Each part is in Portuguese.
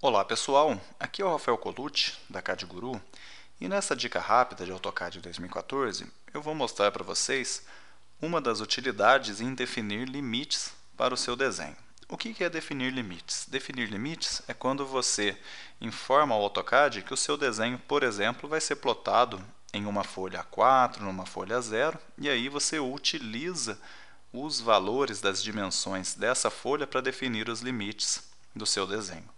Olá pessoal, aqui é o Rafael Colucci da CADGuru e nessa dica rápida de AutoCAD 2014 eu vou mostrar para vocês uma das utilidades em definir limites para o seu desenho. O que é definir limites? Definir limites é quando você informa ao AutoCAD que o seu desenho, por exemplo, vai ser plotado em uma folha A4, numa folha A0, e aí você utiliza os valores das dimensões dessa folha para definir os limites do seu desenho.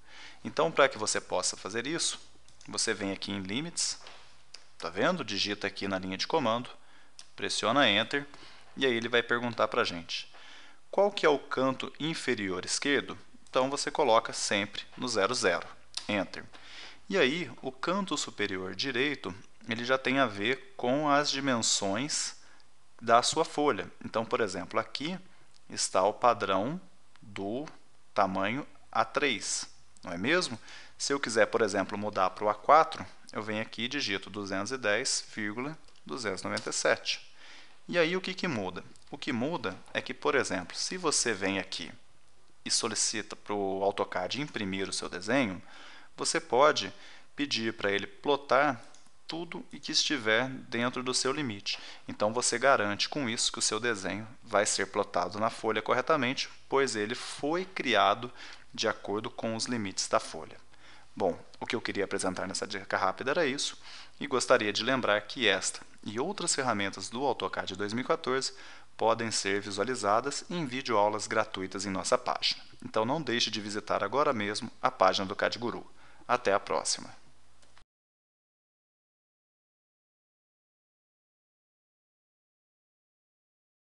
Então, para que você possa fazer isso, você vem aqui em Limits, tá vendo? Digita aqui na linha de comando, pressiona Enter, e aí ele vai perguntar para a gente qual que é o canto inferior esquerdo? Então você coloca sempre no 00, Enter. E aí, o canto superior direito, ele já tem a ver com as dimensões da sua folha. Então, por exemplo, aqui está o padrão do tamanho A3, não é mesmo? Se eu quiser, por exemplo, mudar para o A4, eu venho aqui e digito 210,297. E aí o que, que muda? O que muda é que, por exemplo, se você vem aqui e solicita para o AutoCAD imprimir o seu desenho, você pode pedir para ele plotar tudo e que estiver dentro do seu limite. Então você garante com isso que o seu desenho vai ser plotado na folha corretamente, pois ele foi criado de acordo com os limites da folha. Bom, o que eu queria apresentar nessa dica rápida era isso, e gostaria de lembrar que esta e outras ferramentas do AutoCAD 2014 podem ser visualizadas em videoaulas gratuitas em nossa página. Então não deixe de visitar agora mesmo a página do CAD Guru. Até a próxima!